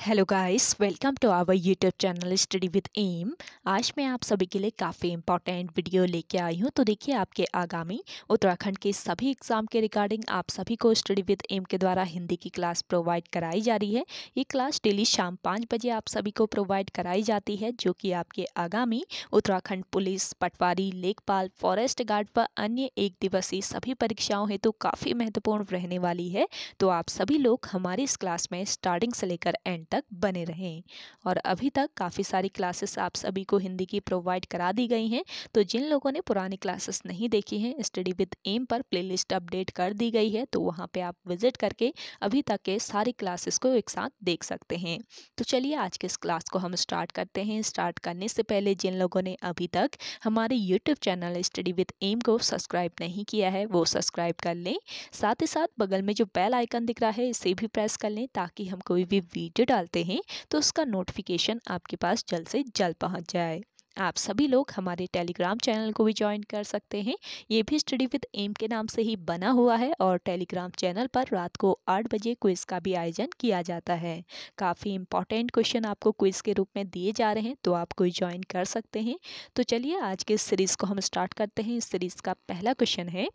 hello guys welcome to our YouTube channel study with M आज मैं आप सभी के लिए काफ़ी इंपॉर्टेंट वीडियो लेके आई हूँ तो देखिए आपके आगामी उत्तराखंड के सभी एग्ज़ाम के रिगार्डिंग आप सभी को स्टडी विद एम के द्वारा हिंदी की क्लास प्रोवाइड कराई जा रही है ये क्लास डेली शाम पाँच बजे आप सभी को प्रोवाइड कराई जाती है जो कि आपके आगामी उत्तराखंड पुलिस पटवारी लेखपाल फॉरेस्ट गार्ड व अन्य एक दिवसीय सभी परीक्षाओं हेतु काफ़ी महत्वपूर्ण रहने वाली है तो आप सभी लोग हमारे इस क्लास में स्टार्टिंग से लेकर एंड एंड तक बने रहें और अभी तक काफ़ी सारी क्लासेस आप सभी को हिंदी की प्रोवाइड करा दी गई हैं तो जिन लोगों ने पुरानी क्लासेस नहीं देखी हैं स्टडी विद एम पर प्लेलिस्ट अपडेट कर दी गई है तो वहाँ पे आप विजिट करके अभी तक के सारी क्लासेस को एक साथ देख सकते हैं तो चलिए आज के इस क्लास को हम स्टार्ट करते हैं स्टार्ट करने से पहले जिन लोगों ने अभी तक हमारे YouTube channel study with M को सब्सक्राइब नहीं किया है वो सब्सक्राइब कर लें साथ ही साथ बगल में जो बेल आइकन दिख रहा है इसे भी प्रेस कर लें ताकि हम कोई भी वीडियो डालते हैं तो उसका नोटिफिकेशन आपके पास जल्द से जल्द पहुंच जाए आप सभी लोग हमारे टेलीग्राम चैनल को भी ज्वाइन कर सकते हैं ये भी स्टडी विद एम के नाम से ही बना हुआ है और टेलीग्राम चैनल पर रात को आठ बजे क्विज़ का भी आयोजन किया जाता है काफ़ी इंपॉर्टेंट क्वेश्चन आपको क्विज़ के रूप में दिए जा रहे हैं तो आप कोई ज्वाइन कर सकते हैं तो चलिए आज के इस सीरीज़ को हम स्टार्ट करते हैं इस सीरीज़ का पहला क्वेश्चन है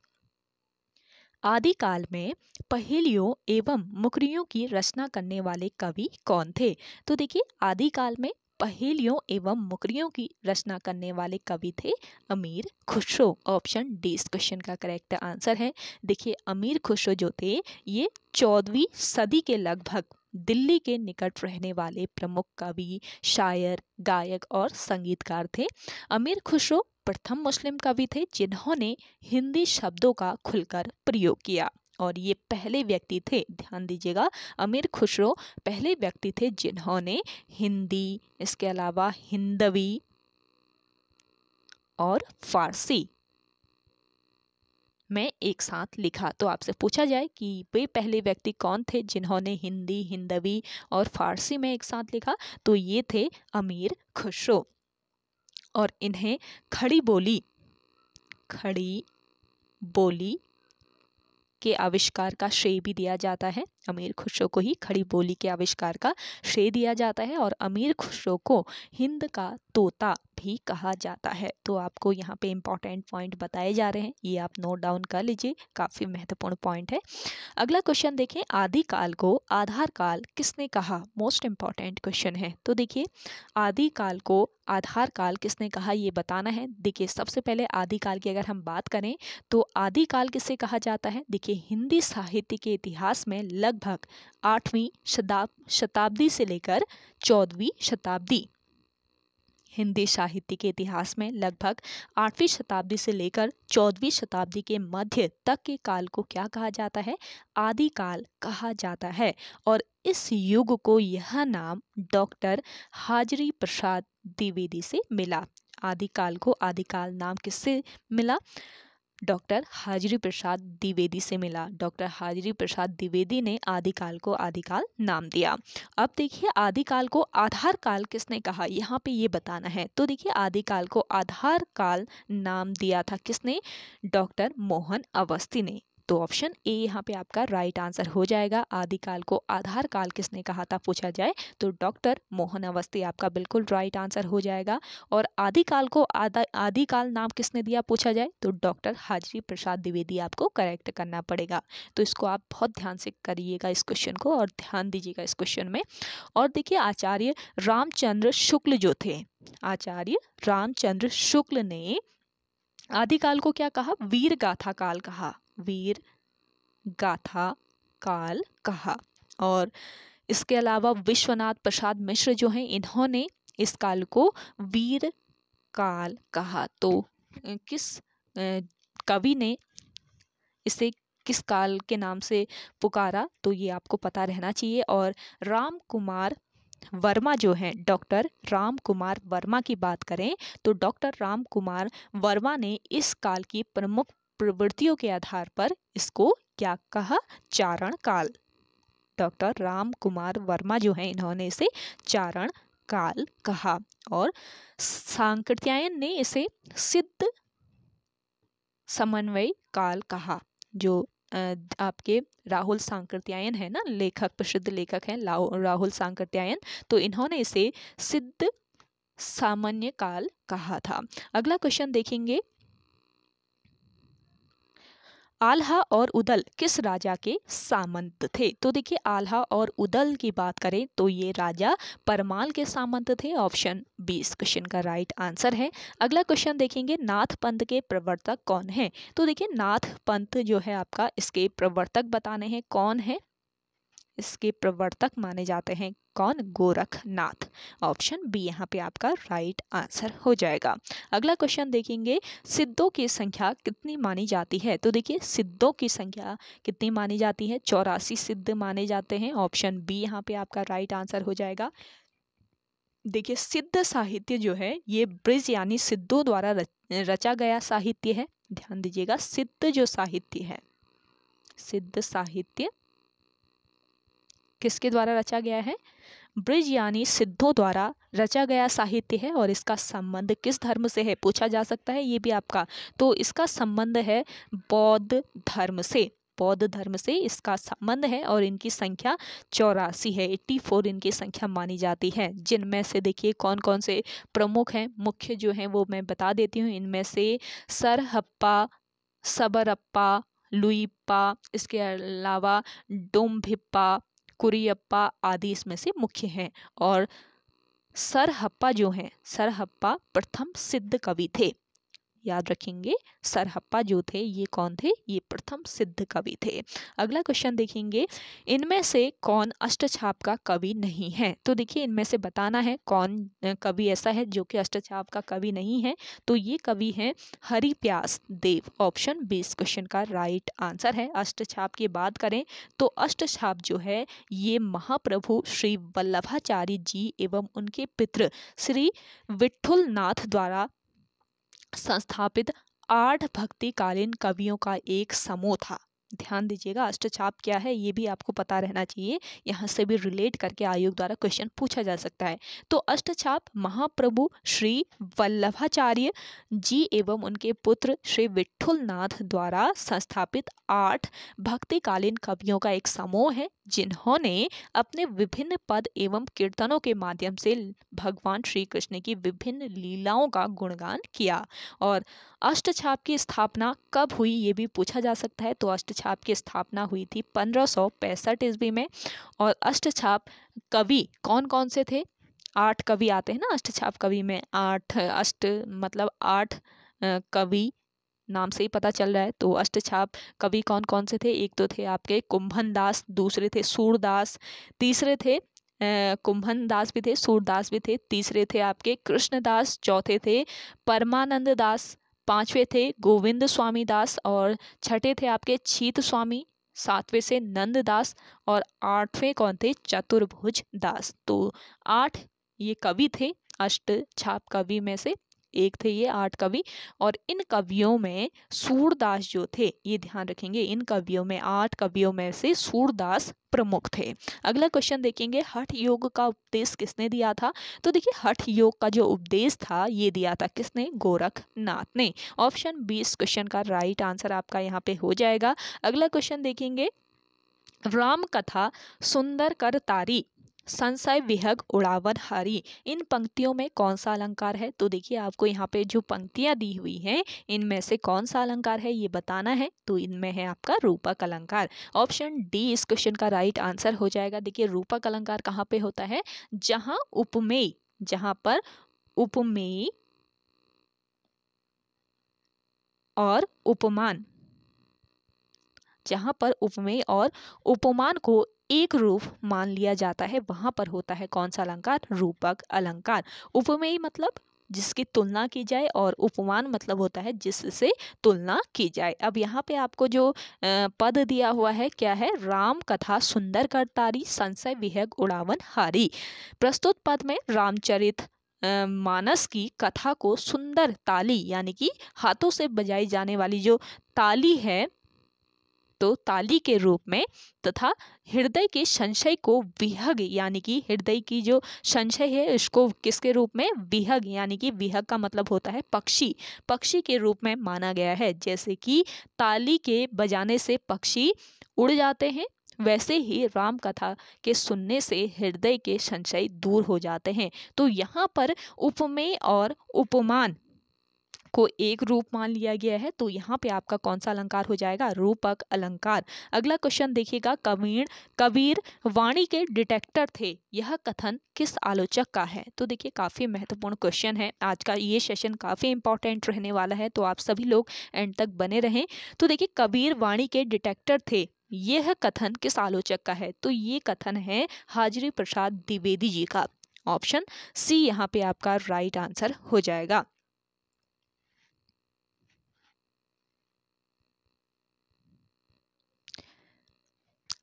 आदिकाल में पहेलियों एवं मुकरियों की रचना करने वाले कवि कौन थे तो देखिए आदिकाल में पहेलियों एवं मुकरियों की रचना करने वाले कवि थे अमीर खुशरो ऑप्शन डी इस क्वेश्चन का करेक्ट आंसर है देखिए अमीर खुशरो जो थे ये चौदहवीं सदी के लगभग दिल्ली के निकट रहने वाले प्रमुख कवि शायर गायक और संगीतकार थे अमीर खुशरो प्रथम मुस्लिम कवि थे जिन्होंने हिंदी शब्दों का खुलकर प्रयोग किया और ये पहले व्यक्ति थे ध्यान दीजिएगा अमीर खुसरो पहले व्यक्ति थे जिन्होंने हिंदी इसके अलावा हिंदवी और फारसी में एक साथ लिखा तो आपसे पूछा जाए कि वे पहले व्यक्ति कौन थे जिन्होंने हिंदी हिंदवी और फारसी में एक साथ लिखा तो ये थे अमीर खुसरो और इन्हें खड़ी बोली खड़ी बोली के आविष्कार का श्रेय भी दिया जाता है अमीर खुशरो को ही खड़ी बोली के आविष्कार का श्रेय दिया जाता है और अमीर खुशरो को हिंद का तोता भी कहा जाता है तो आपको यहाँ पे इंपॉर्टेंट पॉइंट बताए जा रहे हैं ये आप नोट डाउन कर लीजिए काफ़ी महत्वपूर्ण पॉइंट है अगला क्वेश्चन देखें आदिकाल को आधार काल किसने कहा मोस्ट इंपॉर्टेंट क्वेश्चन है तो देखिए आदिकाल को आधार काल किसने कहा ये बताना है देखिए सबसे पहले आदिकाल की अगर हम बात करें तो आदिकाल किसे कहा जाता है देखिए हिंदी साहित्य के इतिहास में लगभग आठवीं शताब्दी से लेकर चौदहवीं शताब्दी हिंदी साहित्य के इतिहास में लगभग आठवीं शताब्दी से लेकर चौदहवीं शताब्दी के मध्य तक के काल को क्या कहा जाता है आदिकाल कहा जाता है और इस युग को यह नाम डॉक्टर हाजरी प्रसाद द्विवेदी से मिला आदिकाल को आदिकाल नाम किससे मिला डॉक्टर हाजिरी प्रसाद द्विवेदी से मिला डॉक्टर हाजरी प्रसाद द्विवेदी ने आदिकाल को आदिकाल नाम दिया अब देखिए आदिकाल को आधार काल किसने कहा यहाँ पे ये बताना है तो देखिए आदिकाल को आधार काल नाम दिया था किसने डॉक्टर मोहन अवस्थी ने तो ऑप्शन ए यहाँ पे आपका राइट आंसर हो जाएगा आदिकाल को आधार काल किसने कहा था पूछा जाए तो डॉक्टर मोहन अवस्थी आपका बिल्कुल राइट आंसर हो जाएगा और आदिकाल को आदिकाल नाम किसने दिया पूछा जाए तो डॉक्टर हाजरी प्रसाद द्विवेदी आपको करेक्ट करना पड़ेगा तो इसको आप बहुत ध्यान से करिएगा इस क्वेश्चन को और ध्यान दीजिएगा इस क्वेश्चन में और देखिए आचार्य रामचंद्र शुक्ल जो थे आचार्य रामचंद्र शुक्ल ने आदिकाल को क्या कहा वीर गाथा काल कहा वीर गाथा काल कहा और इसके अलावा विश्वनाथ प्रसाद मिश्र जो हैं इन्होंने इस काल को वीर काल कहा तो किस कवि ने इसे किस काल के नाम से पुकारा तो ये आपको पता रहना चाहिए और राम कुमार वर्मा जो हैं डॉक्टर राम कुमार वर्मा की बात करें तो डॉक्टर राम कुमार वर्मा ने इस काल की प्रमुख प्रवृत्तियों के आधार पर इसको क्या कहा चारण काल डॉक्टर राम कुमार वर्मा जो है इन्होंने इसे चारण काल कहा और सांकृत्यायन ने इसे सिद्ध समन्वय काल कहा जो आपके राहुल सांकृत्यायन है ना लेखक प्रसिद्ध लेखक हैं राहुल सांकृत्यायन तो इन्होंने इसे सिद्ध सामान्य काल कहा था अगला क्वेश्चन देखेंगे आल्हा और उदल किस राजा के सामंत थे तो देखिए आल्हा और उदल की बात करें तो ये राजा परमाल के सामंत थे ऑप्शन बी इस क्वेश्चन का राइट आंसर है अगला क्वेश्चन देखेंगे नाथ पंथ के प्रवर्तक कौन है तो देखिए नाथ पंथ जो है आपका इसके प्रवर्तक बताने हैं कौन है इसके प्रवर्तक माने जाते हैं कौन गोरखनाथ ऑप्शन बी यहाँ पे आपका राइट आंसर हो जाएगा अगला क्वेश्चन देखेंगे सिद्धों की संख्या कितनी मानी जाती है तो देखिए सिद्धों की संख्या कितनी मानी जाती है चौरासी सिद्ध माने जाते हैं ऑप्शन बी यहाँ पे आपका राइट आंसर हो जाएगा देखिए सिद्ध साहित्य जो है ये ब्रिज यानी सिद्धों द्वारा रचा गया साहित्य है ध्यान दीजिएगा सिद्ध जो साहित्य है सिद्ध साहित्य किसके द्वारा रचा गया है ब्रिज यानी सिद्धों द्वारा रचा गया साहित्य है और इसका संबंध किस धर्म से है पूछा जा सकता है ये भी आपका तो इसका संबंध है बौद्ध धर्म से बौद्ध धर्म से इसका संबंध है और इनकी संख्या चौरासी है एट्टी फोर इनकी संख्या मानी जाती है जिनमें से देखिए कौन कौन से प्रमुख हैं मुख्य जो हैं वो मैं बता देती हूँ इनमें से सरहप्पा सबरप्पा लुईप्पा इसके अलावा डोम्भिप्पा कुरियप्पा आदि इसमें से मुख्य हैं और सरहप्पा जो हैं सरहप्पा प्रथम सिद्ध कवि थे याद रखेंगे सरहप्पा जो थे ये कौन थे ये प्रथम सिद्ध कवि थे अगला क्वेश्चन देखेंगे इनमें से कौन अष्टछाप का कवि नहीं है तो देखिए इनमें से बताना है कौन कवि ऐसा है जो कि अष्टछाप का कवि नहीं है तो ये कवि हैं हरि प्यास देव ऑप्शन बीस क्वेश्चन का राइट आंसर है अष्टछाप की बात करें तो अष्टछाप जो है ये महाप्रभु श्री वल्लभाचार्य जी एवं उनके पित्र श्री विठुल द्वारा संस्थापित आठ भक्तिकालीन कवियों का एक समूह था ध्यान दीजिएगा अष्टचाप क्या है ये भी आपको पता रहना चाहिए यहाँ से भी रिलेट करके आयोग द्वारा क्वेश्चन पूछा जा सकता है तो अष्टचाप महाप्रभु श्री वल्लभाचार्य जी एवं उनके पुत्र श्री विठुल नाथ द्वारा संस्थापित आठ भक्तिकालीन कवियों का एक समूह है जिन्होंने अपने विभिन्न पद एवं कीर्तनों के माध्यम से भगवान श्री कृष्ण की विभिन्न लीलाओं का गुणगान किया और अष्टछाप की स्थापना कब हुई ये भी पूछा जा सकता है तो अष्ट छाप की स्थापना हुई थी पंद्रह सौ पैंसठ ईस्वी में और अष्ट छाप कवि कौन कौन से थे आठ कवि आते हैं ना अष्ट छाप कवि में आठ अष्ट मतलब आठ कवि नाम से ही पता चल रहा है तो अष्टछाप कवि कौन कौन से थे एक तो थे आपके कुंभन दास दूसरे थे सूरदास तीसरे थे कुंभन दास भी थे सूरदास भी थे तीसरे थे आपके कृष्णदास चौथे थे परमानंद दास पांचवे थे गोविंद स्वामी दास और छठे थे आपके छीत स्वामी सातवें से नंद दास और आठवें कौन थे चतुर्भुज दास तो आठ ये कवि थे अष्ट छाप कवि में से एक थे ये आठ कवि और इन कवियों में सूरदास जो थे ये ध्यान रखेंगे इन कवियों में आठ कवियों में से सूरदास प्रमुख थे अगला क्वेश्चन देखेंगे हठ योग का उपदेश किसने दिया था तो देखिए हठ योग का जो उपदेश था ये दिया था किसने गोरखनाथ ने ऑप्शन बी इस क्वेश्चन का राइट आंसर आपका यहाँ पे हो जाएगा अगला क्वेश्चन देखेंगे राम कथा सुंदर कर तारी संशय विहग उड़ावन हरी इन पंक्तियों में कौन सा अलंकार है तो देखिए आपको यहाँ पे जो पंक्तियाँ दी हुई हैं इनमें से कौन सा अलंकार है ये बताना है तो इनमें है आपका रूपक अलंकार ऑप्शन डी इस क्वेश्चन का राइट आंसर हो जाएगा देखिए रूपक अलंकार कहाँ पे होता है जहाँ उपमेय जहाँ पर उपमेय और उपमान जहाँ पर उपमेय और उपमान को एक रूप मान लिया जाता है वहाँ पर होता है कौन सा अलंकार रूपक अलंकार उपमेय मतलब जिसकी तुलना की जाए और उपमान मतलब होता है जिससे तुलना की जाए अब यहाँ पे आपको जो पद दिया हुआ है क्या है राम कथा सुंदर करतारी संशय विहग उड़ावन हारी प्रस्तुत पद में रामचरित मानस की कथा को सुंदर ताली यानी कि हाथों से बजाई जाने वाली जो ताली है तो ताली के रूप में तथा हृदय के संशय को विहग यानी कि हृदय की जो संशय है इसको किसके रूप में विहग यानी कि विहग का मतलब होता है पक्षी पक्षी के रूप में माना गया है जैसे कि ताली के बजाने से पक्षी उड़ जाते हैं वैसे ही राम कथा के सुनने से हृदय के संशय दूर हो जाते हैं तो यहाँ पर उपमेय और उपमान को एक रूप मान लिया गया है तो यहाँ पे आपका कौन सा अलंकार हो जाएगा रूपक अलंकार अगला क्वेश्चन देखिएगा कवीण कबीर वाणी के डिटेक्टर थे यह कथन किस आलोचक का है तो देखिए काफ़ी महत्वपूर्ण क्वेश्चन है आज का ये सेशन काफ़ी इंपॉर्टेंट रहने वाला है तो आप सभी लोग एंड तक बने रहें तो देखिए कबीर वाणी के डिटेक्टर थे यह कथन किस आलोचक का है तो ये कथन है हाजरी प्रसाद द्विवेदी जी का ऑप्शन सी यहाँ पे आपका राइट आंसर हो जाएगा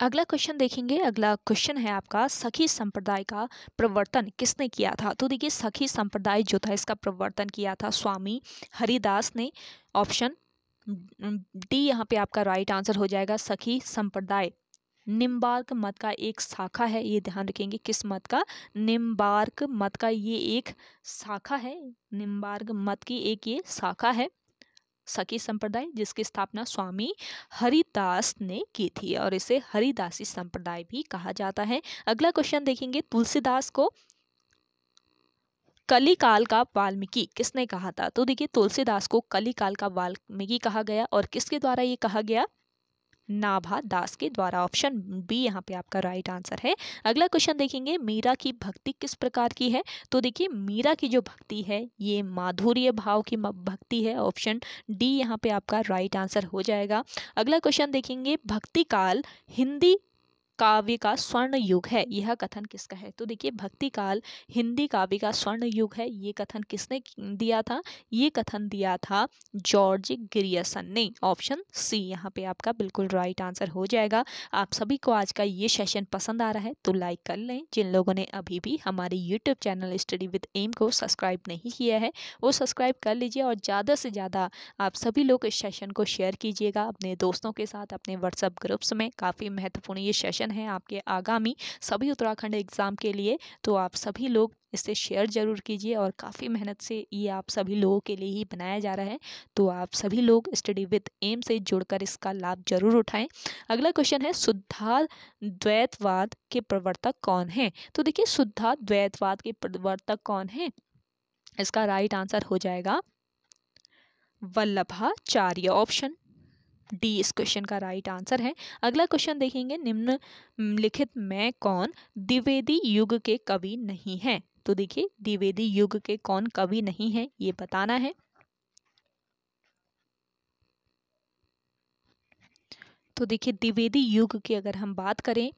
अगला क्वेश्चन देखेंगे अगला क्वेश्चन है आपका सखी संप्रदाय का प्रवर्तन किसने किया था तो देखिए सखी संप्रदाय जो था इसका प्रवर्तन किया था स्वामी हरिदास ने ऑप्शन डी यहाँ पे आपका राइट आंसर हो जाएगा सखी संप्रदाय निम्बार्क मत का एक शाखा है ये ध्यान रखेंगे किस मत का निम्बार्क मत का ये एक शाखा है निम्बार्क मत की एक ये शाखा है सखी संप्रदाय जिसकी स्थापना स्वामी हरिदास ने की थी और इसे हरिदासी संप्रदाय भी कहा जाता है अगला क्वेश्चन देखेंगे तुलसीदास को कलिकाल का वाल्मीकि किसने कहा था तो देखिए तुलसीदास को कलिकाल का वाल्मीकि कहा गया और किसके द्वारा ये कहा गया नाभा दास के द्वारा ऑप्शन बी यहाँ पे आपका राइट आंसर है अगला क्वेश्चन देखेंगे मीरा की भक्ति किस प्रकार की है तो देखिए मीरा की जो भक्ति है ये माधुर्य भाव की भक्ति है ऑप्शन डी यहाँ पे आपका राइट आंसर हो जाएगा अगला क्वेश्चन देखेंगे भक्ति काल हिंदी काव्य का स्वर्ण युग है यह कथन किसका है तो देखिए भक्ति काल हिंदी काव्य का स्वर्ण युग है ये कथन किसने दिया था ये कथन दिया था जॉर्ज ग्रियसन ने ऑप्शन सी यहाँ पे आपका बिल्कुल राइट आंसर हो जाएगा आप सभी को आज का ये सेशन पसंद आ रहा है तो लाइक कर लें जिन लोगों ने अभी भी हमारे YouTube channel study with M को सब्सक्राइब नहीं किया है वो सब्सक्राइब कर लीजिए और ज़्यादा से ज़्यादा आप सभी लोग इस सेशन को शेयर कीजिएगा अपने दोस्तों के साथ अपने व्हाट्सअप ग्रुप्स में काफ़ी महत्वपूर्ण ये सेशन क्वेश्चन है आपके आगामी सभी उत्तराखंड एग्ज़ाम के लिए तो आप सभी लोग इसे शेयर ज़रूर कीजिए और काफ़ी मेहनत से ये आप सभी लोगों के लिए ही बनाया जा रहा है तो आप सभी लोग स्टडी विद एम से जुड़कर इसका लाभ जरूर उठाएं अगला क्वेश्चन है शुद्धा द्वैतवाद के प्रवर्तक कौन हैं तो देखिए शुद्धा द्वैतवाद के प्रवर्तक कौन हैं इसका राइट आंसर हो जाएगा वल्लभाचार्य ऑप्शन डी इस क्वेश्चन का राइट आंसर है अगला क्वेश्चन देखेंगे निम्न लिखित में कौन द्विवेदी युग के कवि नहीं है तो देखिए द्विवेदी युग के कौन कवि नहीं है ये बताना है तो देखिए द्विवेदी युग की अगर हम बात करें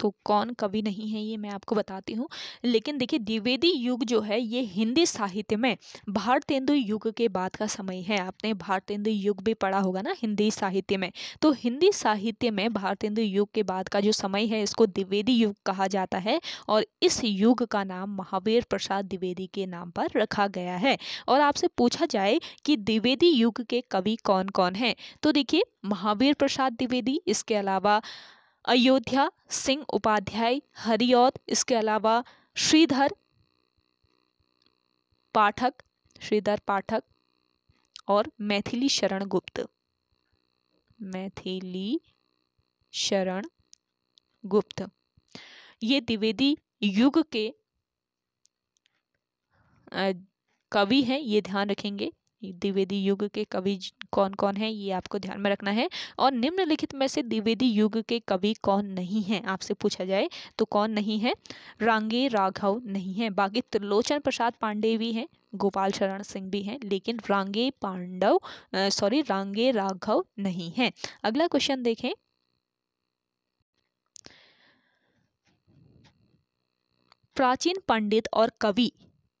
तो कौन कवि नहीं है ये मैं आपको बताती हूँ लेकिन देखिए द्विवेदी युग जो है ये हिंदी साहित्य में भारतेंदु युग के बाद का समय है आपने भारतेंदु युग भी पढ़ा होगा ना हिंदी साहित्य में तो हिंदी साहित्य में भारतेंदु युग के बाद का जो समय है इसको द्विवेदी युग कहा जाता है और इस युग का नाम महावीर प्रसाद द्विवेदी के नाम पर रखा गया है और आपसे पूछा जाए कि द्विवेदी युग के कवि कौन कौन हैं तो देखिए महावीर प्रसाद द्विवेदी इसके अलावा अयोध्या सिंह उपाध्याय हरिऔध इसके अलावा श्रीधर पाठक श्रीधर पाठक और मैथिली शरण गुप्त मैथिली शरण गुप्त ये द्विवेदी युग के कवि हैं ये ध्यान रखेंगे द्विवेदी युग के कवि कौन कौन हैं ये आपको ध्यान में रखना है और निम्नलिखित में से द्विवेदी युग के कवि कौन नहीं हैं आपसे पूछा जाए तो कौन नहीं है रांगे राघव नहीं है बाकी त्रिलोचन प्रसाद पांडे भी हैं गोपाल शरण सिंह भी हैं लेकिन रांगे पांडव सॉरी रांगे राघव नहीं हैं अगला क्वेश्चन देखें प्राचीन पंडित और कवि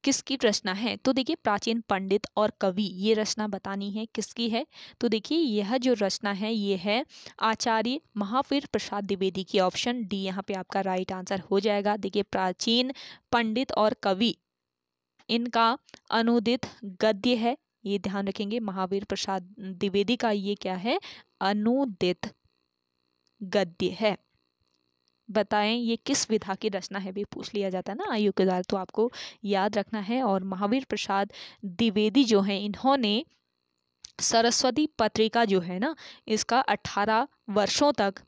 किसकी रचना है तो देखिए प्राचीन पंडित और कवि ये रचना बतानी है किसकी है तो देखिए यह जो रचना है ये है आचार्य महावीर प्रसाद द्विवेदी की ऑप्शन डी यहाँ पे आपका राइट आंसर हो जाएगा देखिए प्राचीन पंडित और कवि इनका अनुदित गद्य है ये ध्यान रखेंगे महावीर प्रसाद द्विवेदी का ये क्या है अनुदित गद्य है बताएं ये किस विधा की रचना है भी पूछ लिया जाता है ना आयु के द्वारा तो आपको याद रखना है और महावीर प्रसाद द्विवेदी जो हैं इन्होंने सरस्वती पत्रिका जो है ना इसका अट्ठारह वर्षों तक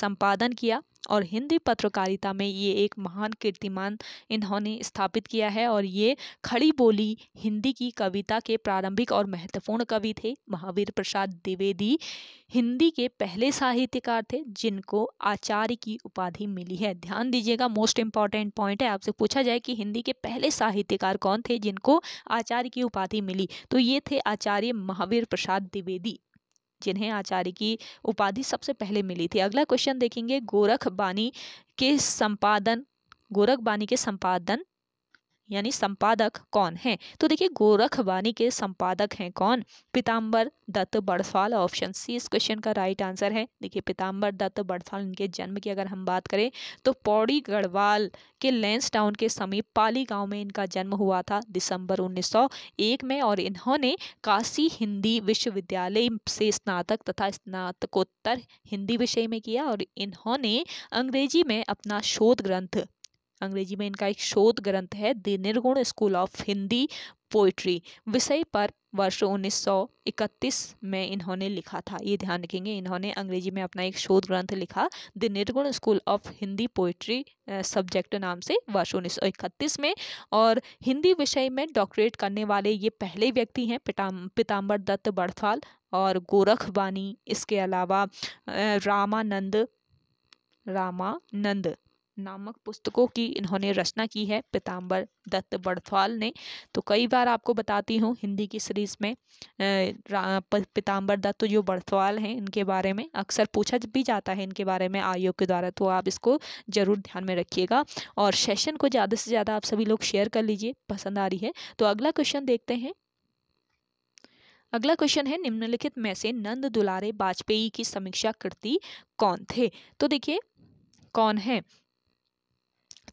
संपादन किया और हिंदी पत्रकारिता में ये एक महान कीर्तिमान इन्होंने स्थापित किया है और ये खड़ी बोली हिंदी की कविता के प्रारंभिक और महत्वपूर्ण कवि थे महावीर प्रसाद द्विवेदी हिंदी के पहले साहित्यकार थे जिनको आचार्य की उपाधि मिली है ध्यान दीजिएगा मोस्ट इंपॉर्टेंट पॉइंट है आपसे पूछा जाए कि हिंदी के पहले साहित्यकार कौन थे जिनको आचार्य की उपाधि मिली तो ये थे आचार्य महावीर प्रसाद द्विवेदी जिन्हें आचार्य की उपाधि सबसे पहले मिली थी अगला क्वेश्चन देखेंगे गोरख बानी के संपादन गोरख बानी के संपादन यानी संपादक कौन हैं तो देखिए गोरख वाणी के संपादक हैं कौन पिताम्बर दत्त बड़साल ऑप्शन सी इस क्वेश्चन का राइट आंसर है देखिए पिताम्बर दत्त बड़साल इनके जन्म की अगर हम बात करें तो पौड़ी गढ़वाल के लेंस टाउन के समीप पाली गांव में इनका जन्म हुआ था दिसंबर 1901 में और इन्होंने काशी हिंदी विश्वविद्यालय से स्नातक तथा स्नातकोत्तर हिंदी विषय में किया और इन्होंने अंग्रेजी में अपना शोध ग्रंथ अंग्रेजी में इनका एक शोध ग्रंथ है the Nirgun school of Hindi poetry विषय पर वर्ष 1931 में इन्होंने लिखा था ये ध्यान रखेंगे इन्होंने अंग्रेजी में अपना एक शोध ग्रंथ लिखा the Nirgun school of Hindi poetry subject नाम से वर्ष 1931 में और हिंदी विषय में डॉक्टरेट करने वाले ये पहले व्यक्ति हैं पिता पिताम्बर दत्त बड़थाल और गोरख वानी इसके अलावा रामानंद रामानंद नामक पुस्तकों की इन्होंने रचना की है पीताम्बर दत्त बड़थवाल ने तो कई बार आपको बताती हूँ हिंदी की सीरीज़ में पीताम्बर दत्त जो बड़थवाल हैं इनके बारे में अक्सर पूछा भी जाता है इनके बारे में आयोग के द्वारा तो आप इसको ज़रूर ध्यान में रखिएगा और सेशन को ज़्यादा से ज़्यादा आप सभी लोग शेयर कर लीजिए पसंद आ रही है तो अगला क्वेश्चन देखते हैं अगला क्वेश्चन है निम्नलिखित में से नंद दुलारे वाजपेयी की समीक्षा कृति कौन थे तो देखिए कौन है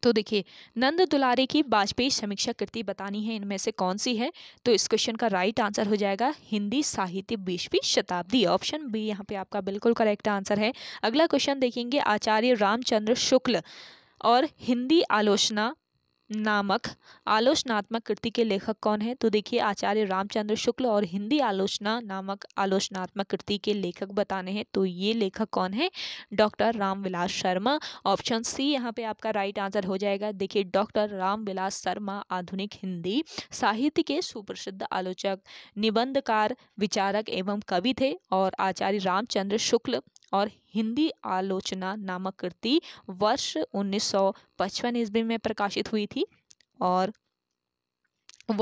तो देखिए नंद दुलारे की वाजपेयी समीक्षा कृति बतानी है इनमें से कौन सी है तो इस क्वेश्चन का राइट आंसर हो जाएगा हिंदी साहित्य बीसवीं शताब्दी ऑप्शन बी यहाँ पे आपका बिल्कुल करेक्ट आंसर है अगला क्वेश्चन देखेंगे आचार्य रामचंद्र शुक्ल और हिंदी आलोचना नामक आलोचनात्मक कृति के लेखक कौन है तो देखिए आचार्य रामचंद्र शुक्ल और हिंदी आलोचना नामक आलोचनात्मक कृति के लेखक बताने हैं तो ये लेखक कौन है doctor Ramvilas Sharma option C यहाँ पे आपका राइट आंसर हो जाएगा देखिए डॉक्टर रामविलास शर्मा आधुनिक हिंदी साहित्य के सुप्रसिद्ध आलोचक निबंधकार विचारक एवं कवि थे और आचार्य रामचंद्र शुक्ल और हिंदी आलोचना नामक कृति वर्ष 1955 ईस्वी में प्रकाशित हुई थी और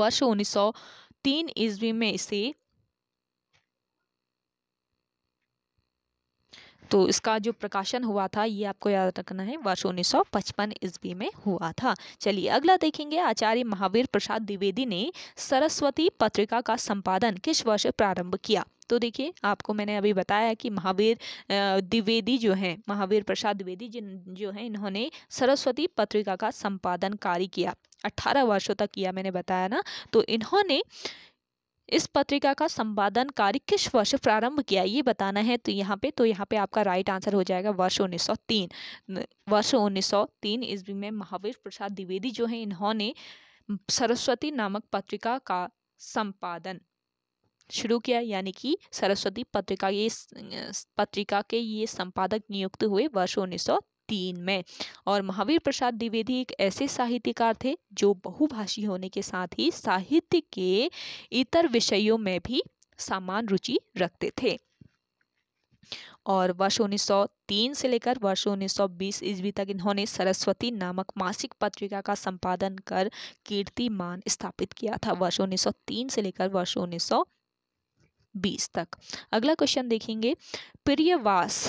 वर्ष 1903 ईस्वी में इसे तो इसका जो प्रकाशन हुआ था ये आपको याद रखना है वर्ष 1955 ईस्वी में हुआ था चलिए अगला देखेंगे आचार्य महावीर प्रसाद द्विवेदी ने सरस्वती पत्रिका का संपादन किस वर्ष प्रारंभ किया तो देखिए आपको मैंने अभी बताया कि महावीर द्विवेदी जो हैं महावीर प्रसाद द्विवेदी जिन जो हैं इन्होंने सरस्वती पत्रिका का संपादन कार्य किया अट्ठारह वर्षों तक किया मैंने बताया ना तो इन्होंने इस पत्रिका का संपादन कार्य किस वर्ष प्रारंभ किया ये बताना है तो यहाँ पे तो यहाँ पे आपका राइट आंसर हो जाएगा वर्ष 1903 वर्ष 1903 ईस्वी में महावीर प्रसाद द्विवेदी जो है इन्होंने सरस्वती नामक पत्रिका का संपादन शुरू किया यानी कि सरस्वती पत्रिका ये पत्रिका के ये संपादक नियुक्त हुए वर्ष उन्नीस तीन में और महावीर प्रसाद द्विवेदी एक ऐसे साहित्यकार थे जो बहुभाषी होने के साथ ही साहित्य के इतर विषयों में भी समान रुचि रखते थे और वर्ष 1903 से लेकर वर्ष 1920 ईस्वी तक इन्होंने सरस्वती नामक मासिक पत्रिका का संपादन कर कीर्तिमान स्थापित किया था वर्ष 1903 से लेकर वर्ष 1920 तक अगला क्वेश्चन देखेंगे प्रियवास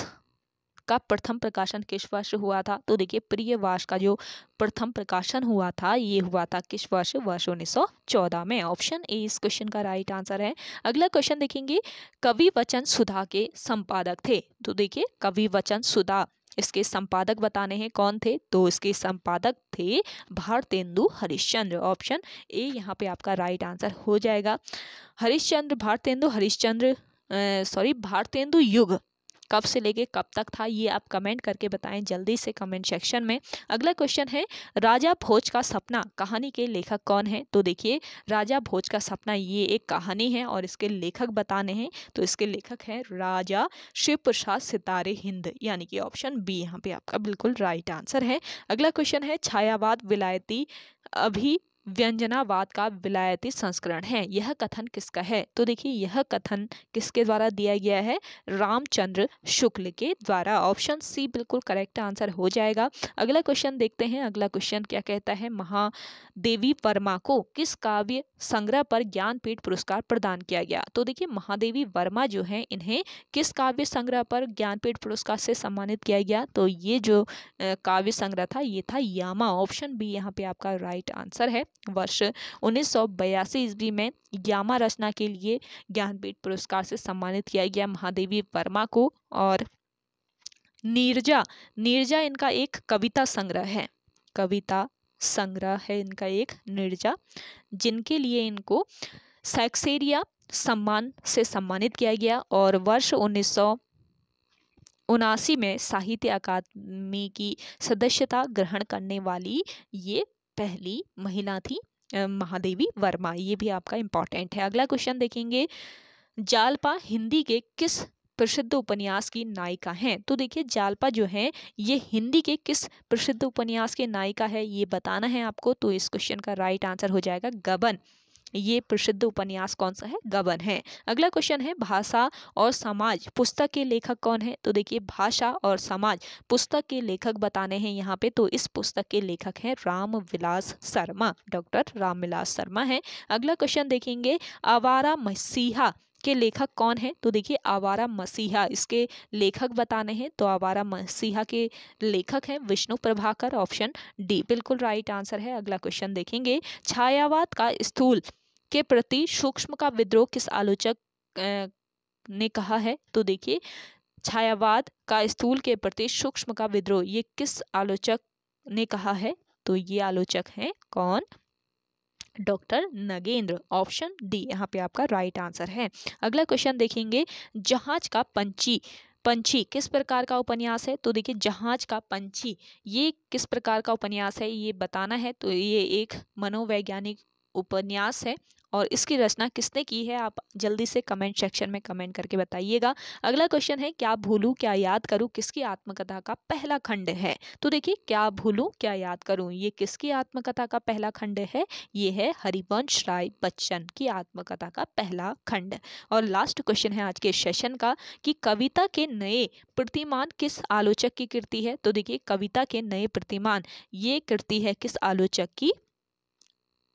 का प्रथम प्रकाशन किस वर्ष हुआ था तो देखिए वास का जो प्रथम प्रकाशन हुआ था ये हुआ था किस वर्ष वर्ष चौदह में ऑप्शन ए इस क्वेश्चन का राइट आंसर है अगला क्वेश्चन देखेंगे कवि वचन सुधा के संपादक थे तो देखिए कवि वचन सुधा इसके संपादक बताने हैं कौन थे तो इसके संपादक थे भारतेंदु हरिश्चंद्र ऑप्शन ए यहाँ पे आपका राइट आंसर हो जाएगा हरिश्चंद्र भारतेंदु हरिश्चंद्र सॉरी भारतेंदु युग कब से लेके कब तक था ये आप कमेंट करके बताएं जल्दी से कमेंट सेक्शन में अगला क्वेश्चन है राजा भोज का सपना कहानी के लेखक कौन है तो देखिए राजा भोज का सपना ये एक कहानी है और इसके लेखक बताने हैं तो इसके लेखक हैं राजा शिव प्रसाद सितारे हिंद यानी कि ऑप्शन बी यहाँ पे आपका बिल्कुल राइट आंसर है अगला क्वेश्चन है छायावाद विलायती अभी व्यंजनावाद का विलायती संस्करण है यह कथन किसका है तो देखिए यह कथन किसके द्वारा दिया गया है रामचंद्र शुक्ल के द्वारा ऑप्शन सी बिल्कुल करेक्ट आंसर हो जाएगा अगला क्वेश्चन देखते हैं अगला क्वेश्चन क्या कहता है महादेवी वर्मा को किस काव्य संग्रह पर ज्ञानपीठ पुरस्कार प्रदान किया गया तो देखिए महादेवी वर्मा जो है इन्हें किस काव्य संग्रह पर ज्ञानपीठ पुरस्कार से सम्मानित किया गया तो ये जो काव्य संग्रह था ये था यामा ऑप्शन बी यहाँ पे आपका राइट आंसर है वर्ष उन्नीस सौ बयासी ईस्वी में ग्यामा रचना के लिए ज्ञानपीठ पुरस्कार से सम्मानित किया गया महादेवी वर्मा को और नीरजा नीरजा इनका एक कविता संग्रह है कविता संग्रह है इनका एक निर्जा जिनके लिए इनको सैक्सेरिया सम्मान से सम्मानित किया गया और वर्ष उन्नीस उनासी में साहित्य अकादमी की सदस्यता ग्रहण करने वाली ये पहली महिला थी महादेवी वर्मा ये भी आपका इम्पॉर्टेंट है अगला क्वेश्चन देखेंगे जालपा हिंदी के किस प्रसिद्ध उपन्यास की नायिका हैं तो देखिए जालपा जो है ये हिंदी के किस प्रसिद्ध उपन्यास के नायिका है ये बताना है आपको तो इस क्वेश्चन का राइट आंसर हो जाएगा गबन ये प्रसिद्ध उपन्यास कौन सा है गबन है अगला क्वेश्चन है भाषा और समाज पुस्तक के लेखक कौन है तो देखिए भाषा और समाज पुस्तक के लेखक बताने हैं यहाँ पे तो इस पुस्तक के लेखक हैं रामविलास शर्मा डॉक्टर विलास शर्मा है अगला क्वेश्चन देखेंगे आवारा मसीहा के लेखक कौन है तो देखिए आवारा मसीहा इसके लेखक बताने हैं तो आवारा मसीहा के लेखक हैं विष्णु प्रभाकर ऑप्शन डी बिल्कुल राइट आंसर है अगला क्वेश्चन देखेंगे छायावाद का स्थूल के प्रति सूक्ष्म का विद्रोह किस आलोचक ने कहा है तो देखिए छायावाद का स्थूल के प्रति सूक्ष्म का विद्रोह ये किस आलोचक ने कहा है तो ये आलोचक हैं कौन डॉक्टर नगेंद्र ऑप्शन डी यहाँ पे आपका राइट आंसर है अगला क्वेश्चन देखेंगे जहाज का पंची पंछी किस प्रकार का उपन्यास है तो देखिए जहाज का पंछी ये किस प्रकार का उपन्यास है ये बताना है तो ये एक मनोवैज्ञानिक उपन्यास है और इसकी रचना किसने की है आप जल्दी से कमेंट सेक्शन में कमेंट करके बताइएगा अगला क्वेश्चन है क्या भूलूँ क्या याद करूँ किसकी आत्मकथा का पहला खंड है तो देखिए क्या भूलूँ क्या याद करूँ ये किसकी आत्मकथा का पहला खंड है ये है हरिवंश राय बच्चन की आत्मकथा का पहला खंड और लास्ट क्वेश्चन है आज के सेशन का कि कविता के नए प्रतिमान किस आलोचक की कृति है तो देखिए कविता के नए प्रतिमान ये कृति है किस आलोचक की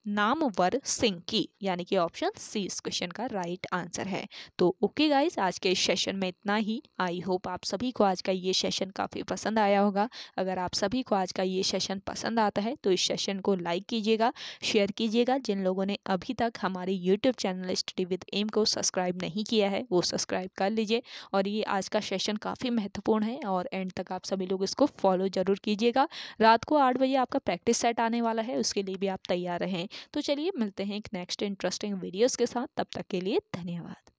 नामवर सिंह की यानी कि ऑप्शन सी इस क्वेश्चन का राइट आंसर है तो ओके गाइस आज के इस सेशन में इतना ही आई होप आप सभी को आज का ये सेशन काफ़ी पसंद आया होगा अगर आप सभी को आज का ये सेशन पसंद आता है तो इस सेशन को लाइक कीजिएगा शेयर कीजिएगा जिन लोगों ने अभी तक हमारे YouTube channel study with M को सब्सक्राइब नहीं किया है वो सब्सक्राइब कर लीजिए और ये आज का सेशन काफ़ी महत्वपूर्ण है और एंड तक आप सभी लोग इसको फॉलो ज़रूर कीजिएगा रात को आठ बजे आपका प्रैक्टिस सेट आने वाला है उसके लिए भी आप तैयार रहें तो चलिए मिलते हैं एक नेक्स्ट इंटरेस्टिंग वीडियोज़ के साथ तब तक के लिए धन्यवाद